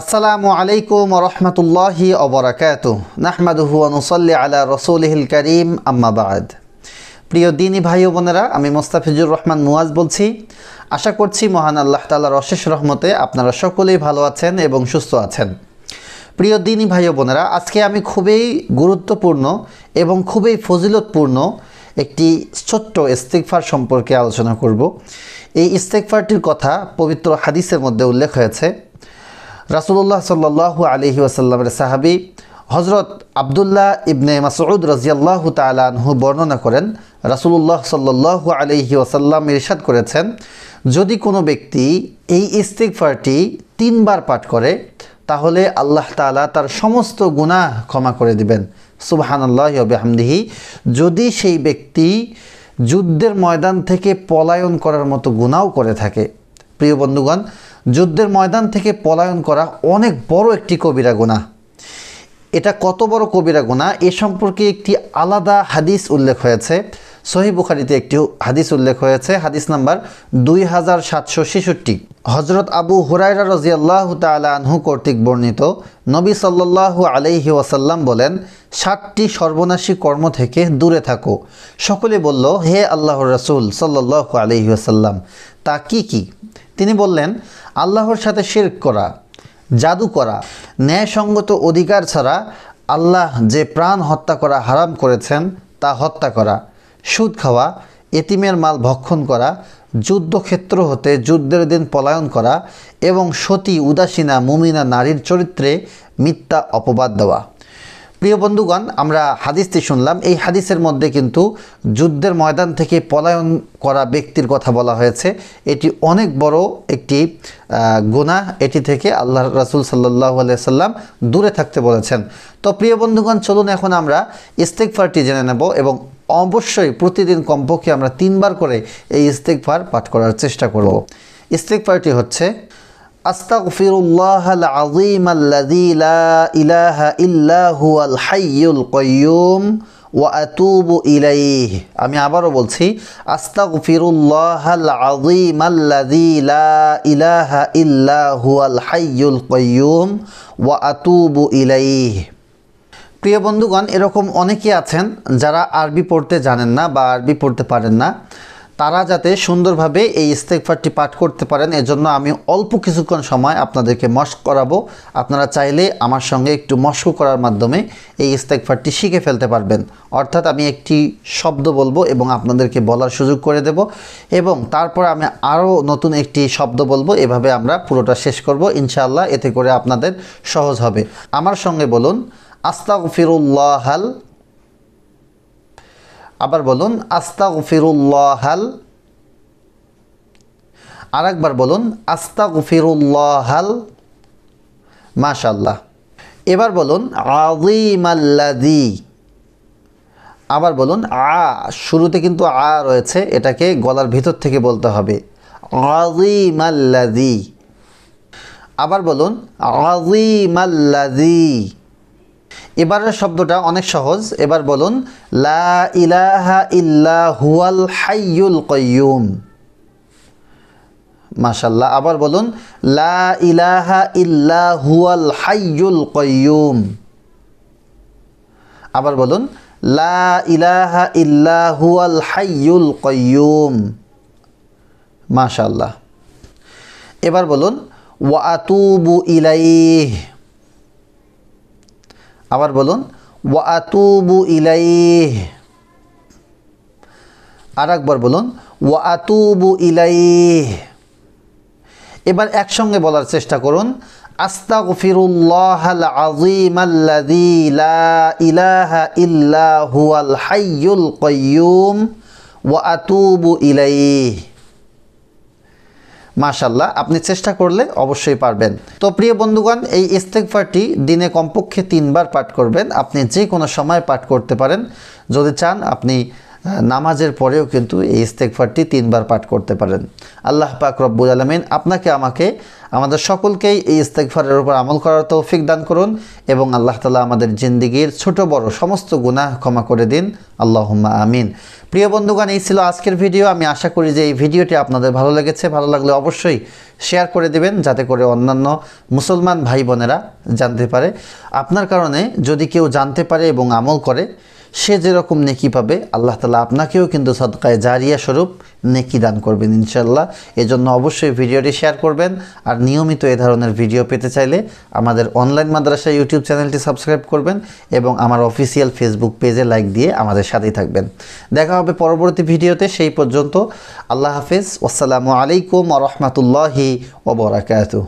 আসসালামু আলাইকুম রহমতুল্লাহি অবরাকাত নাহমাদুহুয়ানুসল্লি আলা রসুলহিল করিম আম্মাবাদ প্রিয় দিনী ভাই বোনেরা আমি মোস্তাফিজুর রহমান মুয়াজ বলছি আশা করছি মহান আল্লাহ তালার অশেষ রহমতে আপনারা সকলেই ভালো আছেন এবং সুস্থ আছেন প্রিয় দিনী ভাই বোনেরা আজকে আমি খুবই গুরুত্বপূর্ণ এবং খুবই ফজিলতপূর্ণ একটি ছোট্ট ইস্তেকফার সম্পর্কে আলোচনা করব এই ইস্তেকফারটির কথা পবিত্র হাদিসের মধ্যে উল্লেখ হয়েছে রাসুল্লাহ সাল্লাহ আলহি ওসাল্লামের সাহাবি হজরত আবদুল্লাহ ইবনে মাসউদ রাজিয়াল্লাহ তালহু বর্ণনা করেন রাসুল্লাহ সাল্লাহ আলহি ওসাল্লাম ইরশাদ করেছেন যদি কোনো ব্যক্তি এই ইস্তিকফারটি তিনবার পাঠ করে তাহলে আল্লাহ তালা তার সমস্ত গুনাহ ক্ষমা করে দিবেন সুবাহানাল্লাহ হামদিহি যদি সেই ব্যক্তি যুদ্ধের ময়দান থেকে পলায়ন করার মতো গুণাও করে থাকে প্রিয় বন্ধুগণ যুদ্ধের ময়দান থেকে পলায়ন করা অনেক বড় একটি কবিরা গুণা এটা কত বড় কবিরা গুণা এ সম্পর্কে একটি আলাদা হাদিস উল্লেখ হয়েছে সহি বুখারিতে একটি হাদিস উল্লেখ হয়েছে হাদিস নাম্বার দুই হাজার সাতশো ছেষট্টি হজরত আবু হুরাইরা রজিয়াল্লাহ আনহু কর্তৃক বর্ণিত নবী সাল্লাহ আলাইহি ওয়াসাল্লাম বলেন সাতটি সর্বনাশী কর্ম থেকে দূরে থাকো সকলে বলল হে আল্লাহ রসুল সাল্লাহ আলহি ওয়াসাল্লাম তা কি কি তিনি বললেন আল্লাহর সাথে শির্ক করা জাদু করা ন্যায়সঙ্গত অধিকার ছাড়া আল্লাহ যে প্রাণ হত্যা করা হারাম করেছেন তা হত্যা করা সুদ খাওয়া এতিমের মাল ভক্ষণ করা যুদ্ধক্ষেত্র হতে যুদ্ধের দিন পলায়ন করা এবং সতী উদাসীনা মুমিনা নারীর চরিত্রে মিথ্যা অপবাদ দেওয়া প্রিয় বন্ধুগণ আমরা হাদিসটি শুনলাম এই হাদিসের মধ্যে কিন্তু যুদ্ধের ময়দান থেকে পলায়ন করা ব্যক্তির কথা বলা হয়েছে এটি অনেক বড় একটি গুণা এটি থেকে আল্লাহ রাসুল সাল্লাহ সাল্লাম দূরে থাকতে বলেছেন তো প্রিয় বন্ধুগণ চলুন এখন আমরা ইস্তেকফারটি জেনে নেব এবং অবশ্যই প্রতিদিন কমপক্ষে আমরা তিনবার করে এই ইস্তেকফার পাঠ করার চেষ্টা করব ইস্তেকফারটি হচ্ছে أستغفر الله العظيم الذي لا إله إلا هو الحي القيوم وأتوب إليه আমি আবারও বলছি أستغفر الله العظيم الذي لا إله إلا هو الحي القيوم وأتوب إليه প্রিয় বন্ধুগণ এরকম অনেকেই আছেন যারা আরবি পড়তে জানেন না বা আরবি পড়তে পারেন না তারা যাতে সুন্দরভাবে এই ইস্তেকফারটি পাঠ করতে পারেন এজন্য আমি অল্প কিছুক্ষণ সময় আপনাদেরকে মস্ক করাবো আপনারা চাইলে আমার সঙ্গে একটু মস্ক করার মাধ্যমে এই ইস্তেকফারটি শিখে ফেলতে পারবেন অর্থাৎ আমি একটি শব্দ বলবো এবং আপনাদেরকে বলার সুযোগ করে দেব এবং তারপর আমি আরও নতুন একটি শব্দ বলবো এভাবে আমরা পুরোটা শেষ করব ইনশাআল্লাহ এতে করে আপনাদের সহজ হবে আমার সঙ্গে বলুন আস্তাগফিরুল্লাহাল আবার বলুন আস্তা গফিরুল্লাহাল আর একবার বলুন আস্তা গফিরুল্লাহাল মাশাল্লাহ এবার বলুন আদিমাল্লাদি আবার বলুন আ শুরুতে কিন্তু আ রয়েছে এটাকে গলার ভিতর থেকে বলতে হবে আদিমাল্লাদি আবার বলুন আদিমাল্লাদি এবারের শব্দটা অনেক সহজ এবার বলুন লা ইলাহা ইল্লা হুয়াল হাইয়ুল কয়ুম মাশাল্লাহ আবার বলুন লা ইলাহা ইল্লা হুয়াল হাইয়ুল কয়ুম আবার বলুন লা ইলাহা ইল্লা হুয়াল হাইয়ুল কয়ুম মাশাল্লাহ এবার বলুন ওয়া আতুবু ইলাইহ আবার বলুন ওয়া আতুবু ইলাইহ আর একবার বলুন ওয়াতুবু ইলাইহ এবার একসঙ্গে বলার চেষ্টা করুন আস্তাগফিরুল্লাহাল আযীম আল্লাযী ইলাহা ইল্লা হাইয়ুল ওয়া আতুবু মাশাল্লাহ আপনি চেষ্টা করলে অবশ্যই পারবেন তো প্রিয় বন্ধুগণ এই ইস্তেকফারটি দিনে কমপক্ষে তিনবার পাঠ করবেন আপনি যে কোনো সময় পাঠ করতে পারেন যদি চান আপনি নামাজের পরেও কিন্তু এই ইস্তেকফারটি তিনবার পাঠ করতে পারেন আল্লাহ পাক রব্বুল আলমিন আপনাকে আমাকে আমাদের সকলকেই এই ইস্তেকফারের উপর আমল করার তৌফিক দান করুন এবং আল্লাহ তালা আমাদের জিন্দিগির ছোট বড় সমস্ত গুনাহ ক্ষমা করে দিন আল্লাহ আমিন প্রিয় বন্ধুগান এই ছিল আজকের ভিডিও আমি আশা করি যে এই ভিডিওটি আপনাদের ভালো লেগেছে ভালো লাগলে অবশ্যই শেয়ার করে দেবেন যাতে করে অন্যান্য মুসলমান ভাই বোনেরা জানতে পারে আপনার কারণে যদি কেউ জানতে পারে এবং আমল করে সে যেরকম নেকি পাবে আল্লাহ তালা আপনাকেও কিন্তু সদকায় জারিয়া স্বরূপ নেকি দান করবেন ইনশাল্লাহ এজন্য অবশ্যই ভিডিওটি শেয়ার করবেন আর নিয়মিত এ ধরনের ভিডিও পেতে চাইলে আমাদের অনলাইন মাদ্রাসা ইউটিউব চ্যানেলটি সাবস্ক্রাইব করবেন এবং আমার অফিসিয়াল ফেসবুক পেজে লাইক দিয়ে আমাদের সাথেই থাকবেন দেখা হবে পরবর্তী ভিডিওতে সেই পর্যন্ত আল্লাহ হাফেজ আসসালামু আলাইকুম রহমতুল্লাহি ওবরাকাতু